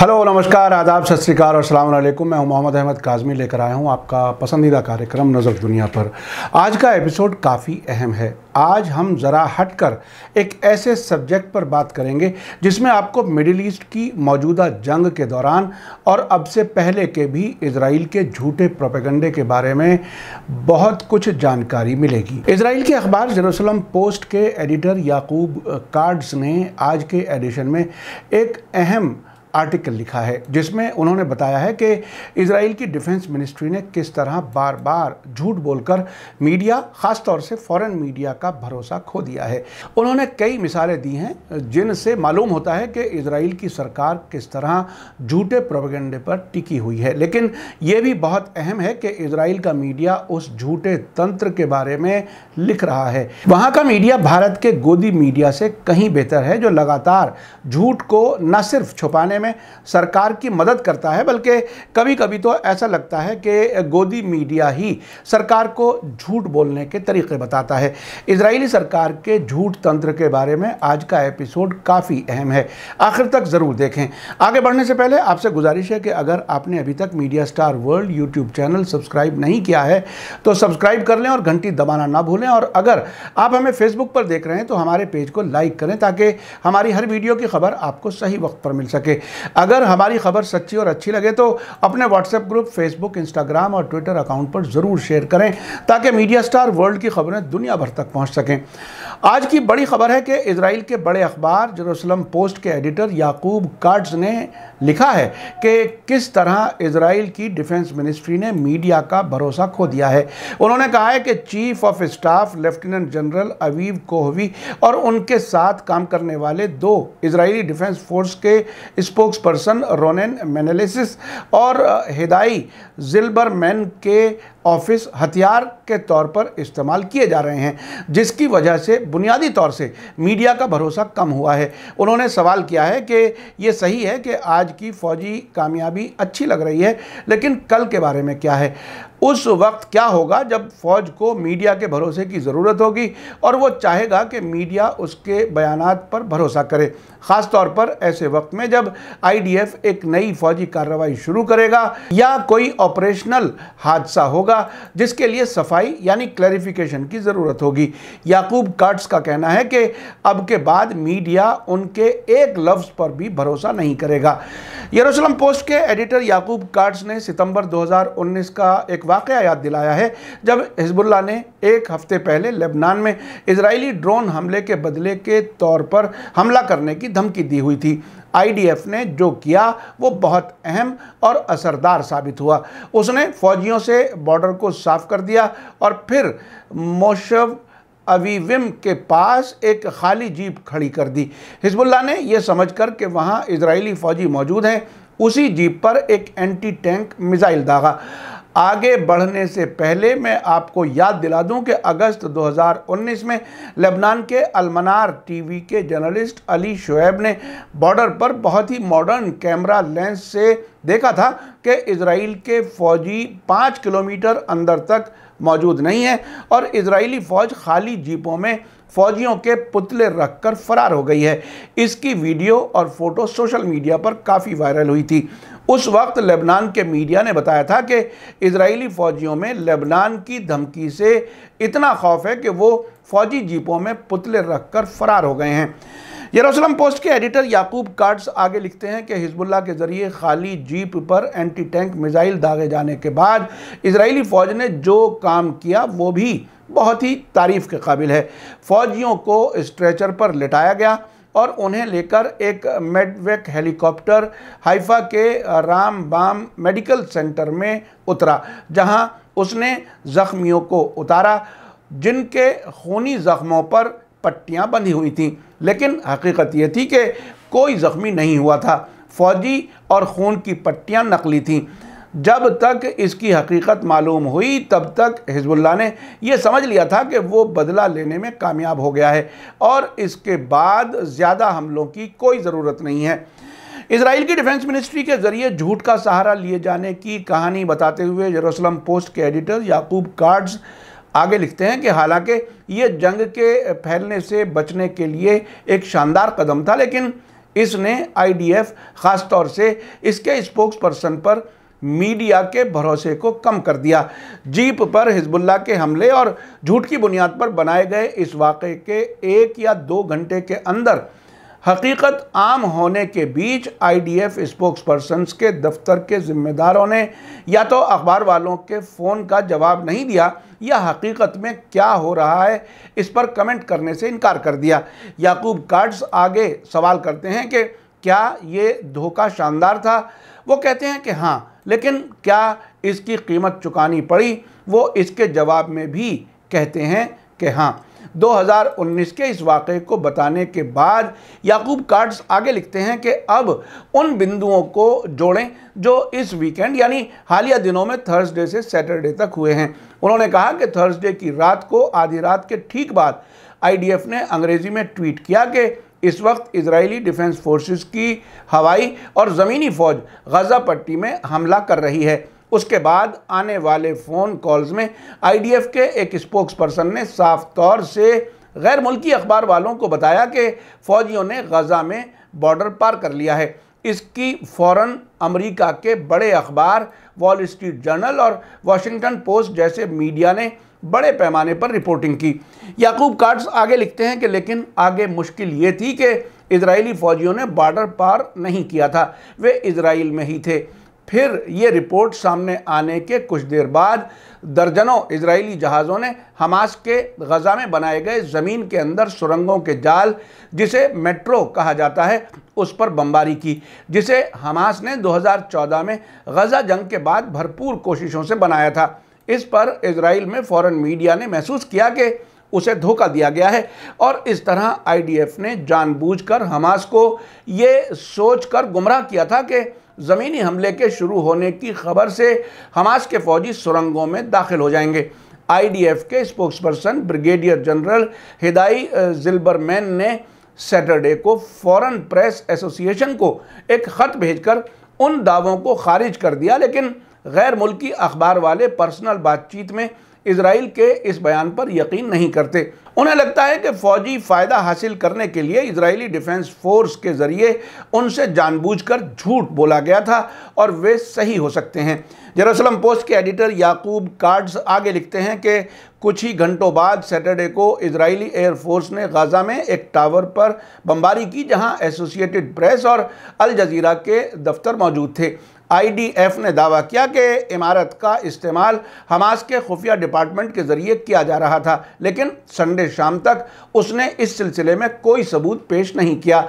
Hello नमस्कार आदाब सत श्रीकाल और सलाम अलैकुम मैं हूं मोहम्मद अहमद काजमी लेकर आया हूं आपका पसंदीदा कार्यक्रम नज़र दुनिया पर आज का एपिसोड काफ़ी अहम है आज हम ज़रा हटकर एक ऐसे सब्जेक्ट पर बात करेंगे जिसमें आपको मिडिल ईस्ट की मौजूदा जंग के दौरान और अब से पहले के भी इसराइल के झूठे प्रोपेगंडे के बारे में बहुत कुछ जानकारी मिलेगी इसराइल के अखबार जरूसलम पोस्ट के एडिटर याकूब कार्ड्स ने आज के एडिशन में एक अहम आर्टिकल लिखा है जिसमें उन्होंने बताया है कि इसराइल की डिफेंस मिनिस्ट्री ने किस तरह बार बार झूठ बोलकर मीडिया ख़ासतौर से फॉरेन मीडिया का भरोसा खो दिया है उन्होंने कई मिसालें दी हैं जिनसे मालूम होता है कि इसराइल की सरकार किस तरह झूठे प्रोपेगेंडे पर टिकी हुई है लेकिन ये भी बहुत अहम है कि इसराइल का मीडिया उस झूठे तंत्र के बारे में लिख रहा है वहाँ का मीडिया भारत के गोदी मीडिया से कहीं बेहतर है जो लगातार झूठ को न सिर्फ छुपाने में सरकार की मदद करता है बल्कि कभी कभी तो ऐसा लगता है कि गोदी मीडिया ही सरकार को झूठ बोलने के तरीके बताता है इसराइली सरकार के झूठ तंत्र के बारे में आज का एपिसोड काफ़ी अहम है आखिर तक ज़रूर देखें आगे बढ़ने से पहले आपसे गुजारिश है कि अगर आपने अभी तक media star world YouTube channel subscribe नहीं किया है तो सब्सक्राइब कर लें और घंटी दबाना ना भूलें और अगर आप हमें फेसबुक पर देख रहे हैं तो हमारे पेज को लाइक करें ताकि हमारी हर वीडियो की खबर आपको सही वक्त पर मिल सके अगर हमारी खबर सच्ची और अच्छी लगे तो अपने व्हाट्सएप ग्रुप फेसबुक इंस्टाग्राम और ट्विटर अकाउंट पर ज़रूर शेयर करें ताकि मीडिया स्टार वर्ल्ड की खबरें दुनिया भर तक पहुँच सकें आज की बड़ी खबर है कि इसराइल के बड़े अखबार जरूसलम पोस्ट के एडिटर याकूब कार्ड्स ने लिखा है कि किस तरह इसराइल की डिफेंस मिनिस्ट्री ने मीडिया का भरोसा खो दिया है उन्होंने कहा है कि chief of staff lieutenant general Aviv Kochavi और उनके साथ काम करने वाले दो इसराइली डिफेंस फोर्स के स्पोक्स पर्सन रोनन मेनेलिसिस और हिदाई जिल्बर के ऑफिस हथियार के तौर पर इस्तेमाल किए जा रहे हैं जिसकी वजह से बुनियादी तौर से मीडिया का भरोसा कम हुआ है उन्होंने सवाल किया है कि ये सही है कि आज की फ़ौजी कामयाबी अच्छी लग रही है लेकिन कल के बारे में क्या है उस वक्त क्या होगा जब फौज को मीडिया के भरोसे की ज़रूरत होगी और वो चाहेगा कि मीडिया उसके बयान पर भरोसा करे ख़ास तौर पर ऐसे वक्त में जब आईडीएफ एक नई फौजी कार्रवाई शुरू करेगा या कोई ऑपरेशनल हादसा होगा जिसके लिए सफाई यानी क्लैरिफिकेशन की ज़रूरत होगी याकूब काट्स का कहना है कि अब के बाद मीडिया उनके एक लफ्ज़ पर भी भरोसा नहीं करेगा यरूशलम पोस्ट के एडिटर याकूब काट्स ने सितंबर 2019 का एक वाक़ याद दिलाया है जब हिजबुल्ला ने एक हफ्ते पहले लेबनान में इसराइली ड्रोन हमले के बदले के तौर पर हमला करने की धमकी दी हुई थी आईडीएफ ने जो किया वो बहुत अहम और असरदार साबित हुआ उसने फौजियों से बॉर्डर को साफ कर दिया और फिर मोशव अवीविम के पास एक खाली जीप खड़ी कर दी हिजबुल्ला ने यह समझकर कि वहाँ इजरायली फ़ौजी मौजूद हैं उसी जीप पर एक एंटी टैंक मिज़ाइल दागा आगे बढ़ने से पहले मैं आपको याद दिला दूं कि अगस्त 2019 में लेबनान के अलमनार टीवी के जर्नलिस्ट अली शुएब ने बॉर्डर पर बहुत ही मॉडर्न कैमरा लेंस से देखा था कि इसराइल के फौजी पाँच किलोमीटर अंदर तक मौजूद नहीं है और इसराइली फ़ौज खाली जीपों में फौजियों के पुतले रखकर फरार हो गई है इसकी वीडियो और फोटो सोशल मीडिया पर काफ़ी वायरल हुई थी उस वक्त लेबनान के मीडिया ने बताया था कि इसराइली फ़ौजियों में लेबनान की धमकी से इतना खौफ है कि वो फ़ौजी जीपों में पुतले रख कर फ़रार हो गए हैं यरूशलम पोस्ट के एडिटर याकूब कार्ड्स आगे लिखते हैं कि हिजबुल्ला के ज़रिए खाली जीप पर एंटी टैंक मिज़ाइल दागे जाने के बाद इसराइली फ़ौज ने जो काम किया वो भी बहुत ही तारीफ़ के काबिल है फ़ौजियों को स्ट्रेचर पर लिटाया गया और उन्हें लेकर एक मेडवेक हेलीकॉप्टर हाइफा के राम बाम मेडिकल सेंटर में उतरा जहां उसने ज़ख्मियों को उतारा जिनके खूनी ज़ख्मों पर पट्टियां बंधी हुई थीं लेकिन हकीकत ये थी कि कोई ज़ख्मी नहीं हुआ था फौजी और खून की पट्टियां नकली थीं जब तक इसकी हकीकत मालूम हुई तब तक हिजबुल्ला ने यह समझ लिया था कि वो बदला लेने में कामयाब हो गया है और इसके बाद ज़्यादा हमलों की कोई ज़रूरत नहीं है इसराइल की डिफेंस मिनिस्ट्री के ज़रिए झूठ का सहारा लिए जाने की कहानी बताते हुए यरूशलेम पोस्ट के एडिटर याकूब कार्ड्स आगे लिखते हैं कि हालांकि ये जंग के फैलने से बचने के लिए एक शानदार कदम था लेकिन इसने आईडीएफ खासतौर से इसके स्पोक्स पर्सन पर मीडिया के भरोसे को कम कर दिया जीप पर हिजबुल्ला के हमले और झूठ की बुनियाद पर बनाए गए इस वाक़े के एक या दो घंटे के अंदर हकीकत आम होने के बीच आईडीएफ स्पोक्स पर्सनस के दफ्तर के जिम्मेदारों ने या तो अखबार वालों के फ़ोन का जवाब नहीं दिया या हकीकत में क्या हो रहा है इस पर कमेंट करने से इनकार कर दिया याकूब कार्ड्स आगे सवाल करते हैं कि क्या ये धोखा शानदार था वो कहते हैं कि हाँ लेकिन क्या इसकी कीमत चुकानी पड़ी वो इसके जवाब में भी कहते हैं कि हाँ 2019 के इस वाक़े को बताने के बाद याकूब कार्ड्स आगे लिखते हैं कि अब उन बिंदुओं को जोड़ें जो इस वीकेंड यानी हालिया दिनों में थर्सडे से सैटरडे तक हुए हैं उन्होंने कहा कि थर्सडे की रात को आधी रात के ठीक बाद आईडीएफ ने अंग्रेज़ी में ट्वीट किया कि इस वक्त इजरायली डिफेंस फोर्सेस की हवाई और ज़मीनी फ़ौज गज़ा पट्टी में हमला कर रही है उसके बाद आने वाले फ़ोन कॉल्स में आईडीएफ के एक स्पोक्स पर्सन ने साफ तौर से गैर मुल्की अखबार वालों को बताया कि फ़ौजियों ने गज़ा में बॉर्डर पार कर लिया है इसकी फ़ौरन अमेरिका के बड़े अखबार वॉल स्ट्रीट जर्नल और वाशिंगटन पोस्ट जैसे मीडिया ने बड़े पैमाने पर रिपोर्टिंग की याकूब कार्ड्स आगे लिखते हैं कि लेकिन आगे मुश्किल ये थी कि इसराइली फ़ौजियों ने बॉर्डर पार नहीं किया था वे इसराइल में ही थे फिर ये रिपोर्ट सामने आने के कुछ देर बाद दर्जनों इसराइली जहाज़ों ने हमास के गज़ा में बनाए गए ज़मीन के अंदर सुरंगों के जाल जिसे मेट्रो कहा जाता है उस पर बमबारी की जिसे हमास ने 2014 में गज़ा जंग के बाद भरपूर कोशिशों से बनाया था इस पर इसराइल में फ़ौरन मीडिया ने महसूस किया कि उसे धोखा दिया गया है और इस तरह आईडीएफ ने जानबूझकर हमास को ये सोचकर गुमराह किया था कि ज़मीनी हमले के शुरू होने की खबर से हमास के फौजी सुरंगों में दाखिल हो जाएंगे आईडीएफ के spokesperson brigadier general Hidai Zilberman ने सैटरडे को फॉरेन प्रेस एसोसिएशन को एक ख़त भेजकर उन दावों को खारिज कर दिया लेकिन गैर मुल्की अखबार वाले पर्सनल बातचीत में इसराइल के इस बयान पर यकीन नहीं करते उन्हें लगता है कि फौजी फ़ायदा हासिल करने के लिए इजरायली डिफेंस फोर्स के ज़रिए उनसे जानबूझकर झूठ बोला गया था और वे सही हो सकते हैं जरूसलम पोस्ट के एडिटर याकूब कार्ड्स आगे लिखते हैं कि कुछ ही घंटों बाद सैटरडे को इजरायली एयरफोर्स ने गाज़ा में एक टावर पर बमबारी की जहां एसोसिएटेड प्रेस और अल जजीरा के दफ्तर मौजूद थे आईडीएफ ने दावा किया कि इमारत का इस्तेमाल हमास के खुफिया डिपार्टमेंट के ज़रिए किया जा रहा था लेकिन संडे शाम तक उसने इस सिलसिले में कोई सबूत पेश नहीं किया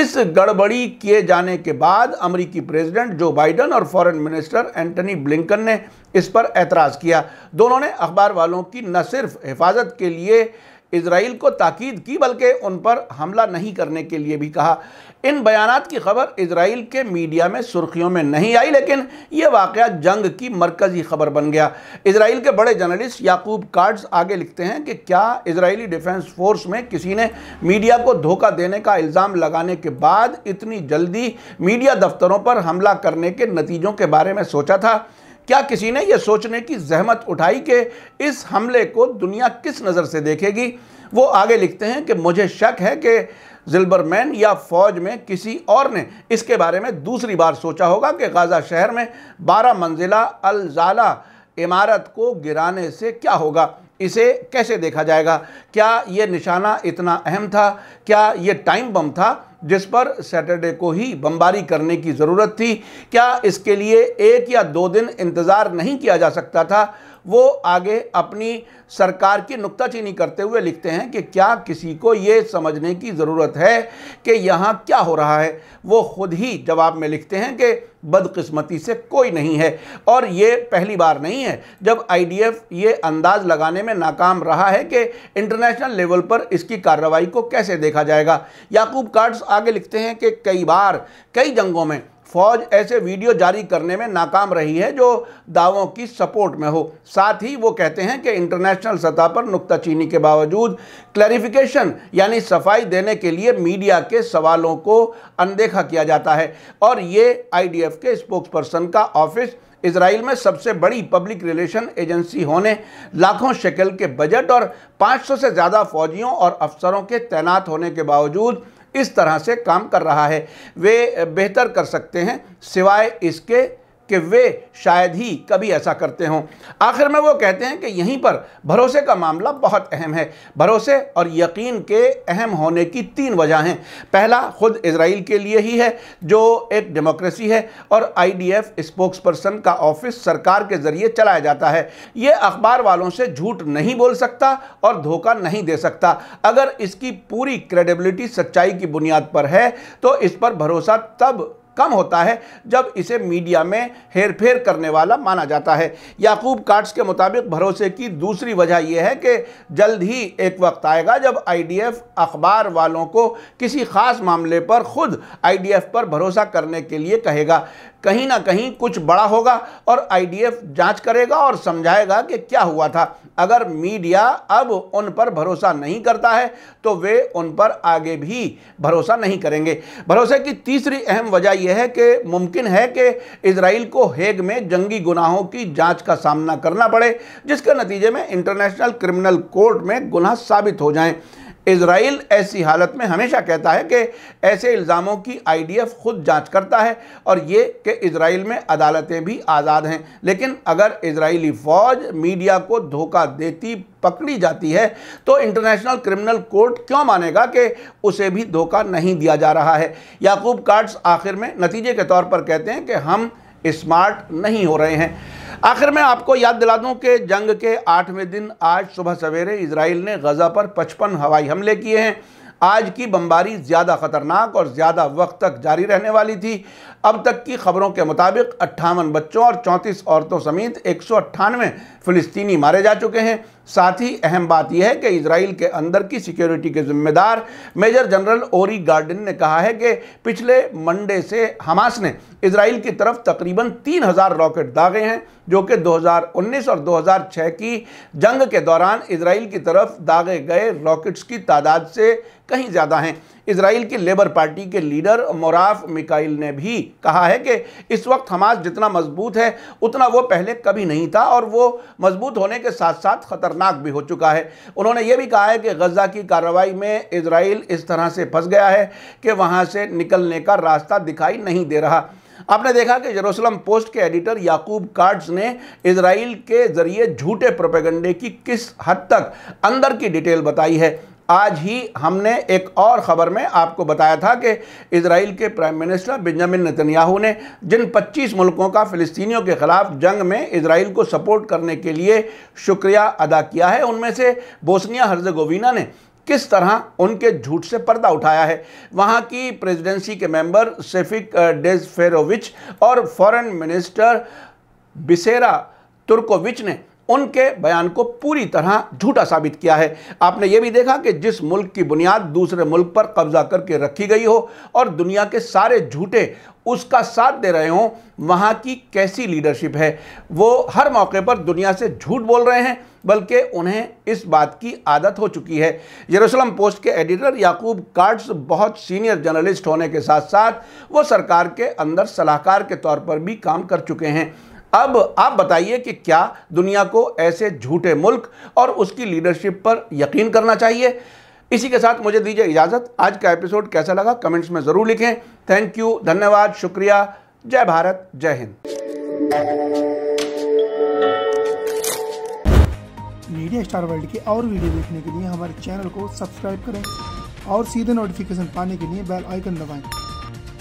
इस गड़बड़ी किए जाने के बाद अमरीकी प्रेसिडेंट जो बाइडन और फॉरेन मिनिस्टर एंटनी ब्लिंकन ने इस पर एतराज़ किया दोनों ने अखबार वालों की न सिर्फ हिफाजत के लिए इसराइल को ताकीद की बल्कि उन पर हमला नहीं करने के लिए भी कहा इन बयान की खबर इसराइल के मीडिया में सुर्खियों में नहीं आई लेकिन ये वाक़ जंग की मरकज़ी खबर बन गया इसराइल के बड़े जर्नलिस्ट याकूब कार्ड्स आगे लिखते हैं कि क्या इसराइली डिफेंस फोर्स में किसी ने मीडिया को धोखा देने का इल्ज़ाम लगाने के बाद इतनी जल्दी मीडिया दफ्तरों पर हमला करने के नतीजों के बारे में सोचा था क्या किसी ने यह सोचने की जहमत उठाई कि इस हमले को दुनिया किस नज़र से देखेगी वो आगे लिखते हैं कि मुझे शक है कि जिल्बरमैन या फौज में किसी और ने इसके बारे में दूसरी बार सोचा होगा कि गाज़ा शहर में बारह मंजिला अलजाला इमारत को गिराने से क्या होगा इसे कैसे देखा जाएगा क्या ये निशाना इतना अहम था क्या ये टाइम बम था जिस पर सैटरडे को ही बमबारी करने की ज़रूरत थी क्या इसके लिए एक या दो दिन इंतज़ार नहीं किया जा सकता था वो आगे अपनी सरकार की नुकताचीनी करते हुए लिखते हैं कि क्या किसी को ये समझने की ज़रूरत है कि यहाँ क्या हो रहा है वो खुद ही जवाब में लिखते हैं कि बदकिस्मती से कोई नहीं है और ये पहली बार नहीं है जब आईडीएफ ये अंदाज लगाने में नाकाम रहा है कि इंटरनेशनल लेवल पर इसकी कार्रवाई को कैसे देखा जाएगा याकूब कार्ड्स आगे लिखते हैं कि कई बार कई जंगों में फौज ऐसे वीडियो जारी करने में नाकाम रही है जो दावों की सपोर्ट में हो साथ ही वो कहते हैं कि इंटरनेशनल सतह पर नुक्ताचीनी के बावजूद क्लैरिफिकेशन यानी सफाई देने के लिए मीडिया के सवालों को अनदेखा किया जाता है और ये आईडीएफ के स्पोक्सपर्सन का ऑफिस इसराइल में सबसे बड़ी पब्लिक रिलेशन एजेंसी होने लाखों शकल के बजट और 500 से ज़्यादा फौजियों और अफसरों के तैनात होने के बावजूद इस तरह से काम कर रहा है वे बेहतर कर सकते हैं सिवाय इसके कि वे शायद ही कभी ऐसा करते हों आखिर में वो कहते हैं कि यहीं पर भरोसे का मामला बहुत अहम है भरोसे और यकीन के अहम होने की तीन वजह हैं पहला ख़ुद इसराइल के लिए ही है जो एक डेमोक्रेसी है और आईडीएफ स्पोक्स पर्सन का ऑफिस सरकार के ज़रिए चलाया जाता है ये अखबार वालों से झूठ नहीं बोल सकता और धोखा नहीं दे सकता अगर इसकी पूरी क्रेडिबिलिटी सच्चाई की बुनियाद पर है तो इस पर भरोसा तब कम होता है जब इसे मीडिया में हेरफेर करने वाला माना जाता है याकूब काट्स के मुताबिक भरोसे की दूसरी वजह यह है कि जल्द ही एक वक्त आएगा जब आईडीएफ अखबार वालों को किसी खास मामले पर खुद आईडीएफ पर भरोसा करने के लिए कहेगा कहीं ना कहीं कुछ बड़ा होगा और आईडीएफ जांच करेगा और समझाएगा कि क्या हुआ था अगर मीडिया अब उन पर भरोसा नहीं करता है तो वे उन पर आगे भी भरोसा नहीं करेंगे भरोसे की तीसरी अहम वजह यह यह है कि मुमकिन है कि इसराइल को हेग में जंगी गुनाहों की जांच का सामना करना पड़े जिसके नतीजे में इंटरनेशनल क्रिमिनल कोर्ट में गुनाह साबित हो जाएं इसराइल ऐसी हालत में हमेशा कहता है कि ऐसे इल्ज़ामों की आईडीएफ खुद जांच करता है और ये कि इसराइल में अदालतें भी आज़ाद हैं लेकिन अगर इसराइली फ़ौज मीडिया को धोखा देती पकड़ी जाती है तो इंटरनेशनल क्रिमिनल कोर्ट क्यों मानेगा कि उसे भी धोखा नहीं दिया जा रहा है याकूब कार्ड्स आखिर में नतीजे के तौर पर कहते हैं कि हम स्मार्ट नहीं हो रहे हैं आखिर में आपको याद दिला दूं कि जंग के आठवें दिन आज सुबह सवेरे इसराइल ने गज़ा पर पचपन हवाई हमले किए हैं आज की बमबारी ज़्यादा ख़तरनाक और ज़्यादा वक्त तक जारी रहने वाली थी अब तक की खबरों के मुताबिक अट्ठावन बच्चों और चौंतीस औरतों समेत एक सौ फ़िलिस्तीनी मारे जा चुके हैं साथ ही अहम बात यह है कि इसराइल के अंदर की सिक्योरिटी के जिम्मेदार मेजर जनरल ओरी गार्डन ने कहा है कि पिछले मंडे से हमास ने इसराइल की तरफ तकरीबन 3000 रॉकेट दागे हैं जो कि 2019 और 2006 की जंग के दौरान इसराइल की तरफ दागे गए रॉकेट्स की तादाद से कहीं ज़्यादा हैं इसराइल की लेबर पार्टी के लीडर मोराफ मिकाइल ने भी कहा है कि इस वक्त हमास जितना मजबूत है उतना वो पहले कभी नहीं था और वो मजबूत होने के साथ साथ ख़तरनाक भी हो चुका है उन्होंने ये भी कहा है कि गजा की कार्रवाई में इसराइल इस तरह से फंस गया है कि वहाँ से निकलने का रास्ता दिखाई नहीं दे रहा आपने देखा कि जेरोसलम पोस्ट के एडिटर याकूब कार्ड्स ने इसराइल के ज़रिए झूठे प्रोपेगंडे की किस हद तक अंदर की डिटेल बताई है आज ही हमने एक और ख़बर में आपको बताया था कि इसराइल के प्राइम मिनिस्टर बेंजामिन नतनयाहू ने जिन 25 मुल्कों का फ़िलिस्तीनियों के ख़िलाफ़ जंग में इसराइल को सपोर्ट करने के लिए शुक्रिया अदा किया है उनमें से बोसनिया हर्जगोवीना ने किस तरह उनके झूठ से पर्दा उठाया है वहाँ की प्रेसिडेंसी के मेंबर सेफिक डेज फेरोविच और फॉरेन मिनिस्टर बिसेरा तुर्कोविच ने उनके बयान को पूरी तरह झूठा साबित किया है आपने ये भी देखा कि जिस मुल्क की बुनियाद दूसरे मुल्क पर कब्जा करके रखी गई हो और दुनिया के सारे झूठे उसका साथ दे रहे हों वहाँ की कैसी लीडरशिप है वो हर मौके पर दुनिया से झूठ बोल रहे हैं बल्कि उन्हें इस बात की आदत हो चुकी है यरूशलम पोस्ट के एडिटर याकूब कार्ड्स बहुत सीनियर जर्नलिस्ट होने के साथ साथ वो सरकार के अंदर सलाहकार के तौर पर भी काम कर चुके हैं अब आप बताइए कि क्या दुनिया को ऐसे झूठे मुल्क और उसकी लीडरशिप पर यकीन करना चाहिए इसी के साथ मुझे दीजिए इजाज़त आज का एपिसोड कैसा लगा कमेंट्स में ज़रूर लिखें थैंक यू धन्यवाद शुक्रिया जय भारत जय हिंद मीडिया स्टार वर्ल्ड की और वीडियो देखने के लिए हमारे चैनल को सब्सक्राइब करें और सीधे नोटिफिकेशन पाने के लिए बेल आइकन दबाएं।